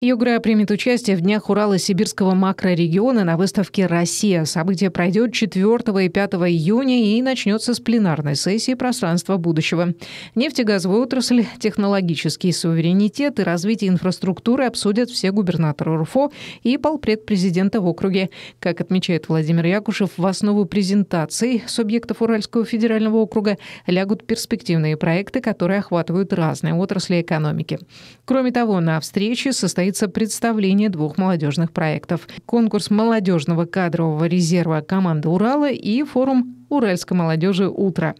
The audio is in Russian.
Югра примет участие в Днях Урала-Сибирского макрорегиона на выставке «Россия». Событие пройдет 4 и 5 июня и начнется с пленарной сессии «Пространство будущего». Нефтегазовую отрасль, технологический суверенитет и развитие инфраструктуры обсудят все губернаторы РФО и полпред президента в округе. Как отмечает Владимир Якушев, в основу презентаций субъектов Уральского федерального округа лягут перспективные проекты, которые охватывают разные отрасли экономики. Кроме того, на встрече состоит состоится представление двух молодежных проектов. Конкурс молодежного кадрового резерва команды «Урала» и форум «Уральской молодежи. Утро».